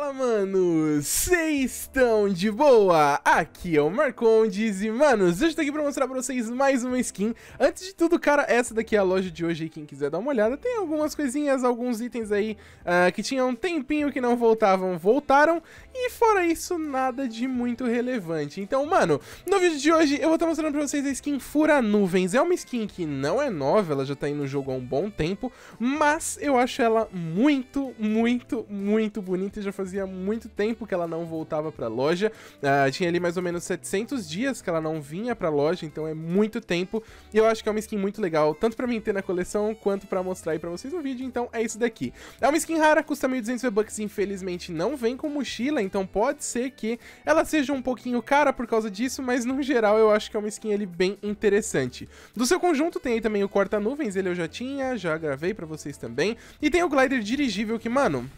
Fala, mano! manos, vocês estão de boa? Aqui é o Marcondes e, manos, eu estou aqui para mostrar para vocês mais uma skin. Antes de tudo, cara, essa daqui é a loja de hoje aí, quem quiser dar uma olhada. Tem algumas coisinhas, alguns itens aí uh, que tinham um tempinho que não voltavam, voltaram. E fora isso, nada de muito relevante. Então, mano, no vídeo de hoje eu vou estar mostrando para vocês a skin Fura Nuvens. É uma skin que não é nova, ela já está aí no jogo há um bom tempo, mas eu acho ela muito, muito, muito bonita e já fazia muito muito tempo que ela não voltava para a loja. Uh, tinha ali mais ou menos 700 dias que ela não vinha para a loja, então é muito tempo. E eu acho que é uma skin muito legal, tanto para mim ter na coleção, quanto para mostrar aí para vocês no vídeo. Então é isso daqui. É uma skin rara, custa 1.200 V-Bucks, infelizmente não vem com mochila, então pode ser que ela seja um pouquinho cara por causa disso, mas no geral eu acho que é uma skin ali bem interessante. Do seu conjunto tem aí também o corta-nuvens, ele eu já tinha, já gravei para vocês também. E tem o glider dirigível que, mano,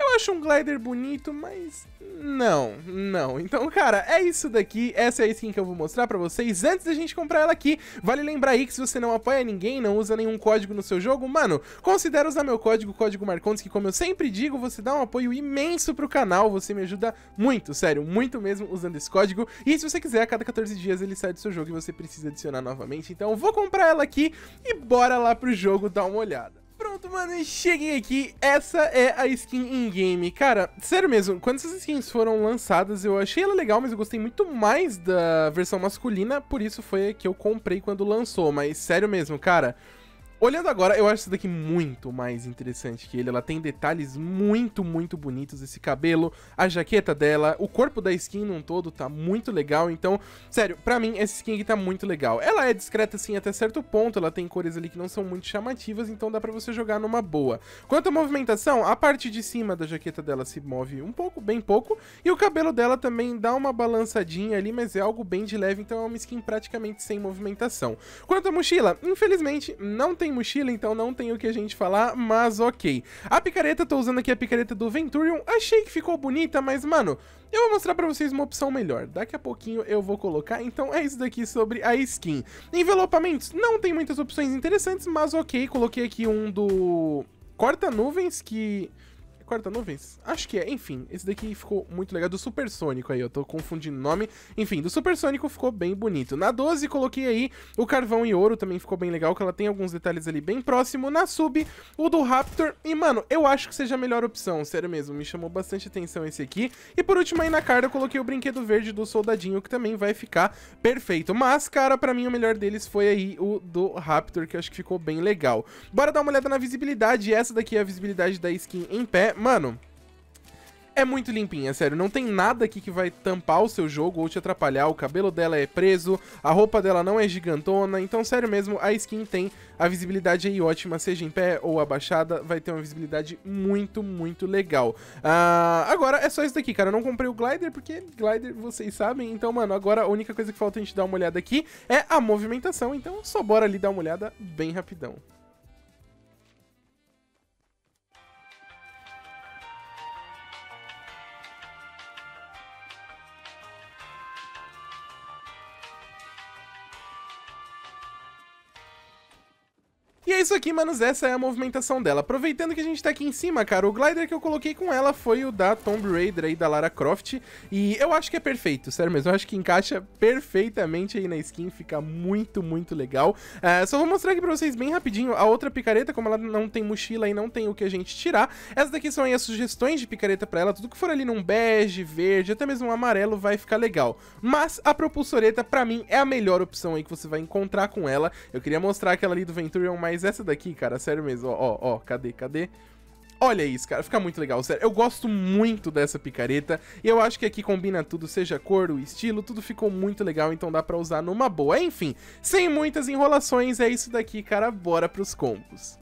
eu acho um glider bonito, mas não, não. Então, cara, é isso daqui. Essa é a skin que eu vou mostrar pra vocês. Antes da gente comprar ela aqui, vale lembrar aí que se você não apoia ninguém, não usa nenhum código no seu jogo, mano, considera usar meu código, código Marcondes, que como eu sempre digo, você dá um apoio imenso pro canal, você me ajuda muito, sério, muito mesmo usando esse código. E se você quiser, a cada 14 dias ele sai do seu jogo e você precisa adicionar novamente. Então, vou comprar ela aqui e bora lá pro jogo dar uma olhada pronto, mano, e cheguei aqui, essa é a skin in-game. Cara, sério mesmo, quando essas skins foram lançadas, eu achei ela legal, mas eu gostei muito mais da versão masculina, por isso foi a que eu comprei quando lançou, mas sério mesmo, cara... Olhando agora, eu acho isso daqui muito mais interessante que ele. Ela tem detalhes muito, muito bonitos. Esse cabelo, a jaqueta dela, o corpo da skin num todo tá muito legal. Então, sério, pra mim, essa skin aqui tá muito legal. Ela é discreta, assim, até certo ponto. Ela tem cores ali que não são muito chamativas, então dá pra você jogar numa boa. Quanto à movimentação, a parte de cima da jaqueta dela se move um pouco, bem pouco. E o cabelo dela também dá uma balançadinha ali, mas é algo bem de leve. Então é uma skin praticamente sem movimentação. Quanto à mochila, infelizmente, não tem mochila, então não tem o que a gente falar, mas ok. A picareta, tô usando aqui a picareta do Venturion. Achei que ficou bonita, mas, mano, eu vou mostrar pra vocês uma opção melhor. Daqui a pouquinho eu vou colocar, então é isso daqui sobre a skin. Envelopamentos, não tem muitas opções interessantes, mas ok. Coloquei aqui um do... Corta nuvens, que Quarta Nuvens? Acho que é. Enfim, esse daqui ficou muito legal. É do Supersônico aí, eu tô confundindo nome. Enfim, do Supersônico ficou bem bonito. Na 12 coloquei aí o Carvão e Ouro, também ficou bem legal, que ela tem alguns detalhes ali bem próximo. Na sub, o do Raptor. E, mano, eu acho que seja a melhor opção, sério mesmo. Me chamou bastante atenção esse aqui. E por último aí na carta eu coloquei o Brinquedo Verde do Soldadinho, que também vai ficar perfeito. Mas, cara, pra mim o melhor deles foi aí o do Raptor, que eu acho que ficou bem legal. Bora dar uma olhada na visibilidade. Essa daqui é a visibilidade da skin em pé, mano, é muito limpinha, sério. Não tem nada aqui que vai tampar o seu jogo ou te atrapalhar. O cabelo dela é preso, a roupa dela não é gigantona. Então, sério mesmo, a skin tem a visibilidade aí ótima, seja em pé ou abaixada, vai ter uma visibilidade muito, muito legal. Ah, agora é só isso daqui, cara. Eu não comprei o glider porque glider vocês sabem. Então, mano, agora a única coisa que falta a gente dar uma olhada aqui é a movimentação. Então, só bora ali dar uma olhada bem rapidão. E é isso aqui, manos, essa é a movimentação dela. Aproveitando que a gente tá aqui em cima, cara, o glider que eu coloquei com ela foi o da Tomb Raider aí, da Lara Croft, e eu acho que é perfeito, sério mesmo, eu acho que encaixa perfeitamente aí na skin, fica muito, muito legal. Uh, só vou mostrar aqui pra vocês bem rapidinho a outra picareta, como ela não tem mochila e não tem o que a gente tirar, essas daqui são aí as sugestões de picareta pra ela, tudo que for ali num bege, verde, até mesmo um amarelo vai ficar legal. Mas a propulsoreta, pra mim, é a melhor opção aí que você vai encontrar com ela. Eu queria mostrar aquela ali do Venturion mais mas essa daqui, cara, sério mesmo, ó, ó, cadê, cadê? Olha isso, cara, fica muito legal, sério. Eu gosto muito dessa picareta e eu acho que aqui combina tudo, seja a cor, o estilo, tudo ficou muito legal, então dá pra usar numa boa. Enfim, sem muitas enrolações, é isso daqui, cara, bora pros combos.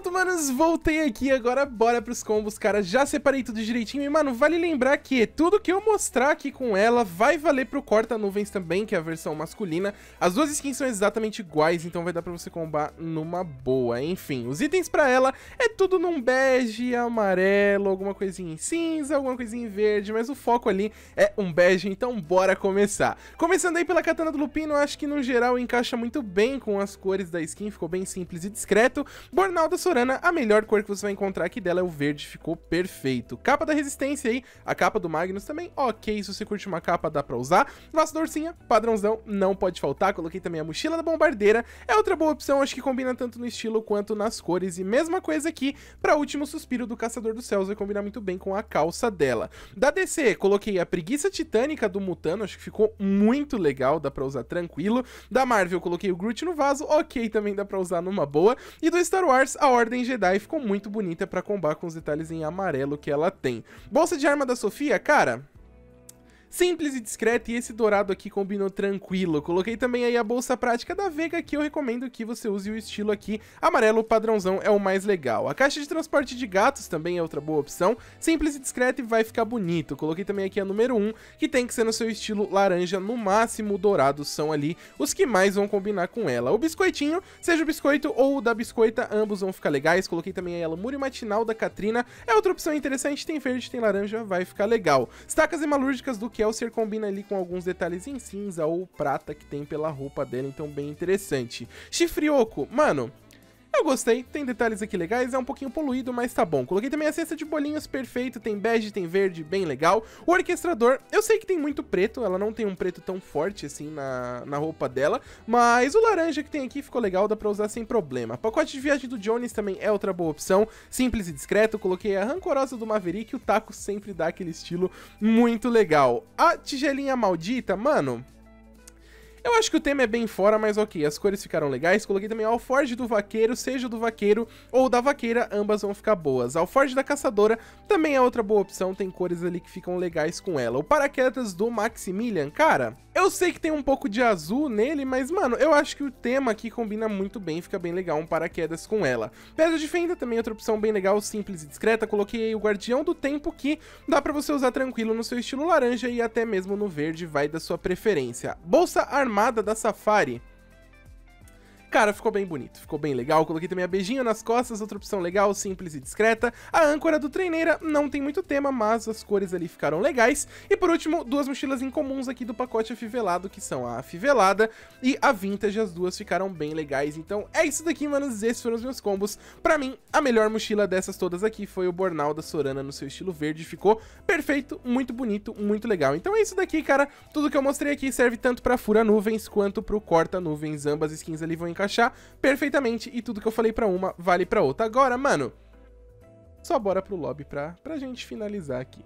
Pronto, manos, voltei aqui, agora bora pros combos, cara, já separei tudo direitinho e, mano, vale lembrar que tudo que eu mostrar aqui com ela vai valer pro Corta Nuvens também, que é a versão masculina, as duas skins são exatamente iguais, então vai dar pra você combar numa boa, enfim, os itens pra ela é tudo num bege, amarelo, alguma coisinha em cinza, alguma coisinha em verde, mas o foco ali é um bege, então bora começar. Começando aí pela katana do Lupino, acho que no geral encaixa muito bem com as cores da skin, ficou bem simples e discreto, Bornalda Sorana, a melhor cor que você vai encontrar aqui dela é o verde, ficou perfeito. Capa da Resistência aí, a capa do Magnus também, ok, se você curte uma capa dá pra usar. Laço dorsinha, padrãozão, não pode faltar, coloquei também a mochila da Bombardeira, é outra boa opção, acho que combina tanto no estilo quanto nas cores, e mesma coisa aqui, pra Último Suspiro do Caçador dos Céus, vai combinar muito bem com a calça dela. Da DC, coloquei a Preguiça Titânica do Mutano, acho que ficou muito legal, dá pra usar tranquilo. Da Marvel, coloquei o Groot no vaso, ok, também dá pra usar numa boa. E do Star Wars, a Ordem Jedi ficou muito bonita para combar com os detalhes em amarelo que ela tem. Bolsa de arma da Sofia, cara, simples e discreto e esse dourado aqui combinou tranquilo. Coloquei também aí a bolsa prática da Vega, que eu recomendo que você use o estilo aqui. Amarelo padrãozão é o mais legal. A caixa de transporte de gatos também é outra boa opção, simples e discreta e vai ficar bonito. Coloquei também aqui a número 1, que tem que ser no seu estilo laranja, no máximo dourado são ali os que mais vão combinar com ela. O biscoitinho, seja o biscoito ou o da biscoita, ambos vão ficar legais. Coloquei também aí a Lamúrio Matinal da Katrina, é outra opção interessante, tem verde, tem laranja, vai ficar legal. Estacas hemalúrgicas do que é ser combina ali com alguns detalhes em cinza ou prata que tem pela roupa dela, então bem interessante. Chifrioco, mano, eu gostei, tem detalhes aqui legais, é um pouquinho poluído, mas tá bom. Coloquei também a cesta de bolinhos, perfeito, tem bege, tem verde, bem legal. O orquestrador, eu sei que tem muito preto, ela não tem um preto tão forte assim na, na roupa dela, mas o laranja que tem aqui ficou legal, dá pra usar sem problema. Pacote de viagem do Jones também é outra boa opção, simples e discreto, coloquei a rancorosa do Maverick, o taco sempre dá aquele estilo muito legal. A tigelinha maldita, mano, eu acho que o tema é bem fora, mas ok, as cores ficaram legais. Coloquei também a alforge do vaqueiro, seja do vaqueiro ou da vaqueira, ambas vão ficar boas. A alforge da caçadora também é outra boa opção, tem cores ali que ficam legais com ela. O paraquedas do Maximilian, cara... Eu sei que tem um pouco de azul nele, mas, mano, eu acho que o tema aqui combina muito bem, fica bem legal um paraquedas com ela. Pedra de Fenda também é outra opção bem legal, simples e discreta. Coloquei o Guardião do Tempo, que dá pra você usar tranquilo no seu estilo laranja e até mesmo no verde, vai da sua preferência. Bolsa Armada da Safari. Cara, ficou bem bonito, ficou bem legal. Coloquei também a beijinha nas costas, outra opção legal, simples e discreta. A âncora do treineira não tem muito tema, mas as cores ali ficaram legais. E por último, duas mochilas incomuns aqui do pacote afivelado, que são a afivelada e a vintage, as duas ficaram bem legais. Então é isso daqui, manos, esses foram os meus combos. Pra mim, a melhor mochila dessas todas aqui foi o Bornal da Sorana no seu estilo verde, ficou perfeito, muito bonito, muito legal. Então é isso daqui, cara, tudo que eu mostrei aqui serve tanto pra fura nuvens quanto pro corta nuvens, ambas skins ali vão encaixar perfeitamente e tudo que eu falei para uma vale para outra. Agora, mano, só bora pro lobby pra, pra gente finalizar aqui.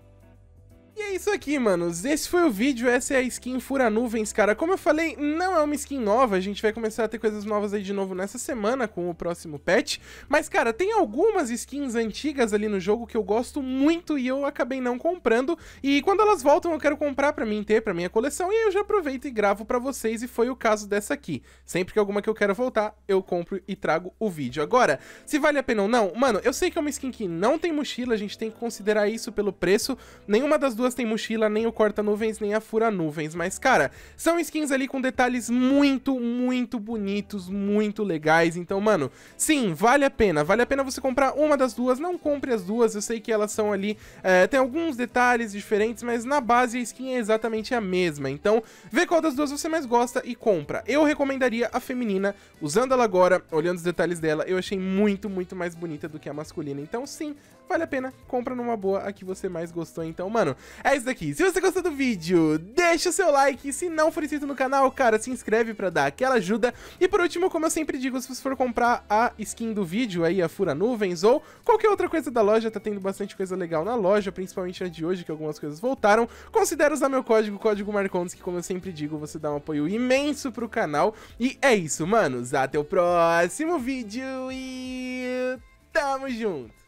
E é isso aqui, manos. Esse foi o vídeo, essa é a skin Fura Nuvens, cara. Como eu falei, não é uma skin nova, a gente vai começar a ter coisas novas aí de novo nessa semana com o próximo patch. Mas, cara, tem algumas skins antigas ali no jogo que eu gosto muito e eu acabei não comprando. E quando elas voltam, eu quero comprar pra mim ter, pra minha coleção, e aí eu já aproveito e gravo pra vocês, e foi o caso dessa aqui. Sempre que alguma que eu quero voltar, eu compro e trago o vídeo. Agora, se vale a pena ou não, mano, eu sei que é uma skin que não tem mochila, a gente tem que considerar isso pelo preço. Nenhuma das duas duas têm mochila, nem o corta-nuvens, nem a fura-nuvens. Mas, cara, são skins ali com detalhes muito, muito bonitos, muito legais. Então, mano, sim, vale a pena. Vale a pena você comprar uma das duas. Não compre as duas, eu sei que elas são ali... É, tem alguns detalhes diferentes, mas na base a skin é exatamente a mesma. Então, vê qual das duas você mais gosta e compra. Eu recomendaria a feminina, usando ela agora, olhando os detalhes dela, eu achei muito, muito mais bonita do que a masculina. Então, sim, vale a pena, compra numa boa a que você mais gostou. Então, mano, é isso daqui. Se você gostou do vídeo, deixa o seu like. Se não for inscrito no canal, cara, se inscreve pra dar aquela ajuda. E por último, como eu sempre digo, se você for comprar a skin do vídeo aí, a Fura Nuvens, ou qualquer outra coisa da loja, tá tendo bastante coisa legal na loja, principalmente a de hoje, que algumas coisas voltaram, considera usar meu código, código Marcondes, que como eu sempre digo, você dá um apoio imenso pro canal. E é isso, manos. Até o próximo vídeo e... Tamo junto!